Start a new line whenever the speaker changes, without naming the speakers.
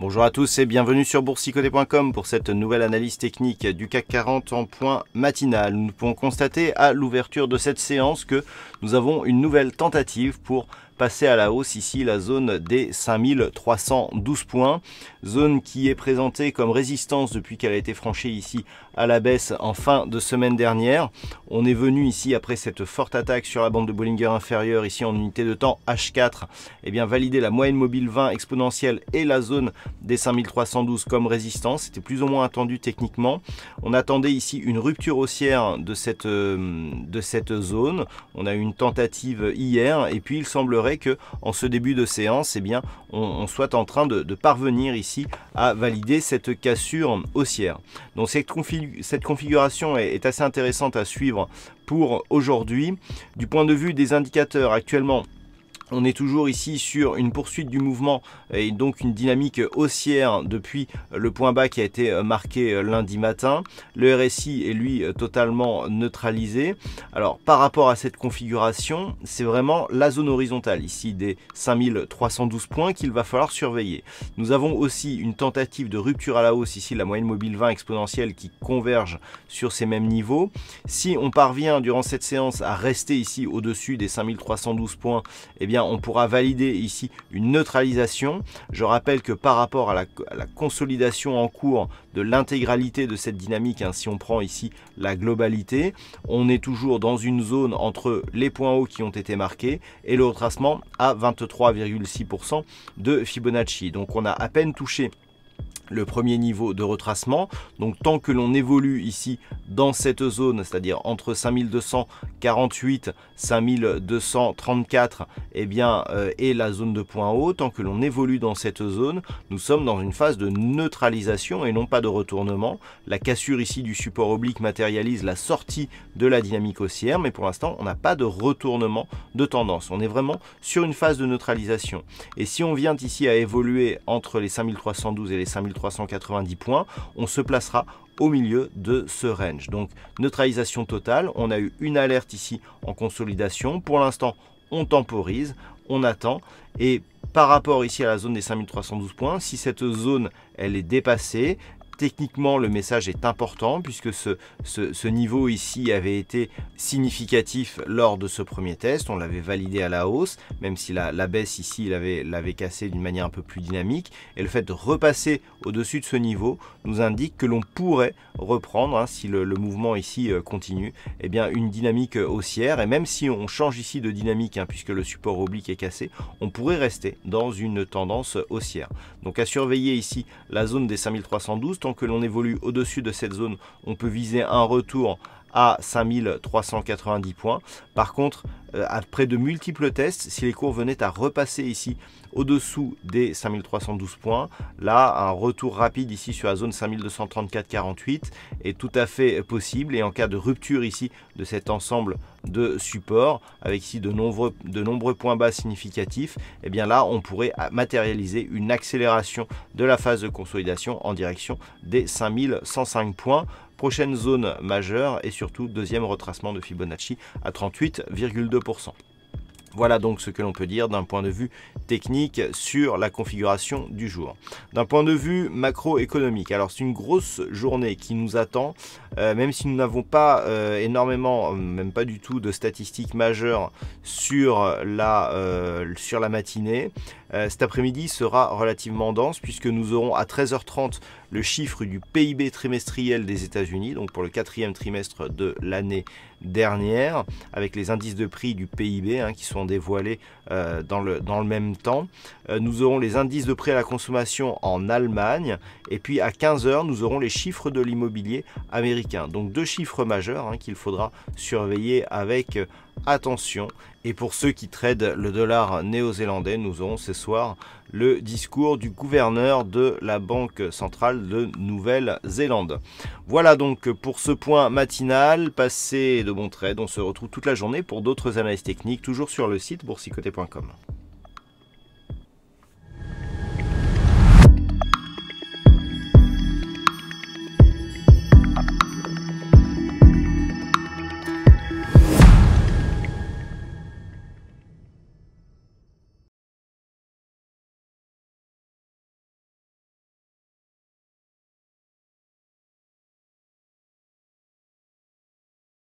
Bonjour à tous et bienvenue sur boursicoté.com pour cette nouvelle analyse technique du CAC 40 en point matinal. Nous pouvons constater à l'ouverture de cette séance que nous avons une nouvelle tentative pour passer à la hausse ici la zone des 5312 points, zone qui est présentée comme résistance depuis qu'elle a été franchie ici à la baisse en fin de semaine dernière. On est venu ici après cette forte attaque sur la bande de Bollinger inférieure ici en unité de temps H4, et eh bien valider la moyenne mobile 20 exponentielle et la zone des 5312 comme résistance, c'était plus ou moins attendu techniquement. On attendait ici une rupture haussière de cette, euh, de cette zone, on a eu une tentative hier et puis il semblerait qu'en que en ce début de séance, et eh bien, on, soit en train de, parvenir ici à valider cette cassure haussière. Donc cette, cette configuration est assez intéressante à suivre pour aujourd'hui. Du point de vue des indicateurs actuellement, on est toujours ici sur une poursuite du mouvement et donc une dynamique haussière depuis le point bas qui a été marqué lundi matin. Le RSI est lui totalement neutralisé. Alors par rapport à cette configuration, c'est vraiment la zone horizontale ici des 5312 points qu'il va falloir surveiller. Nous avons aussi une tentative de rupture à la hausse ici, la moyenne mobile 20 exponentielle qui converge sur ces mêmes niveaux. Si on parvient durant cette séance à rester ici au-dessus des 5312 points, eh bien on pourra valider ici une neutralisation. Je rappelle que par rapport à la, consolidation en cours de l'intégralité de cette dynamique, hein, si on prend ici la globalité, on est toujours dans une zone entre les points hauts qui ont été marqués et le retracement à 23,6% de Fibonacci. Donc on a à peine touché le premier niveau de retracement. Donc tant que l'on évolue ici dans cette zone, c'est-à-dire entre 5248, 5234 et bien, euh, et la zone de point haut, tant que l'on évolue dans cette zone, nous sommes dans une phase de neutralisation et non pas de retournement. La cassure ici du support oblique matérialise la sortie de la dynamique haussière, mais pour l'instant, on n'a pas de retournement de tendance. On est vraiment sur une phase de neutralisation. Et si on vient ici à évoluer entre les 5312 et les 5312, 390 points, on se placera au milieu de ce range. Donc neutralisation totale, on a eu une alerte ici en consolidation. Pour l'instant, on temporise, on attend. Et par rapport ici à la zone des 5312 points, si cette zone elle est dépassée, Techniquement, le message est important puisque ce, ce, niveau ici avait été significatif lors de ce premier test. On l'avait validé à la hausse, même si la, baisse ici l'avait cassé d'une manière un peu plus dynamique. Et le fait de repasser au-dessus de ce niveau nous indique que l'on pourrait reprendre, hein, si le, mouvement ici euh, continue, eh bien une dynamique euh, haussière. Et même si on change ici de dynamique, hein, puisque le support oblique est cassé, on pourrait rester dans une tendance euh, haussière. Donc à surveiller ici la zone des 5312, que l'on évolue au-dessus de cette zone, on peut viser un retour à 5390 points. Par contre, euh, après de multiples tests, si les cours venaient à repasser ici au-dessous des 5312 points, là, un retour rapide ici sur la zone 5234-48 est tout à fait possible. Et en cas de rupture ici de cet ensemble de supports, avec ici de nombreux, points bas significatifs, eh bien là, on pourrait matérialiser une accélération de la phase de consolidation en direction des 5105 points. Prochaine zone majeure et surtout deuxième retracement de Fibonacci à 38,2%. Voilà donc ce que l'on peut dire d'un point de vue technique sur la configuration du jour. D'un point de vue macroéconomique, alors c'est une grosse journée qui nous attend, euh, même si nous n'avons pas euh, énormément, même pas du tout de statistiques majeures sur euh, sur la matinée, euh, cet après-midi sera relativement dense puisque nous aurons à 13h30 le chiffre du PIB trimestriel des États-Unis, donc pour le quatrième trimestre de l'année dernière, avec les indices de prix du PIB hein, qui sont dévoilés euh, dans, le, dans, le, même temps. Euh, nous aurons les indices de prix à la consommation en Allemagne, et puis à 15h, nous aurons les chiffres de l'immobilier américain. Donc deux chiffres majeurs hein, qu'il faudra surveiller avec attention. Et pour ceux qui tradent le dollar néo-zélandais, nous aurons ce soir le discours du gouverneur de la Banque centrale de Nouvelle-Zélande. Voilà donc pour ce point matinal. Passez de bons trades. On se retrouve toute la journée pour d'autres analyses techniques, toujours sur le site boursicoté.com.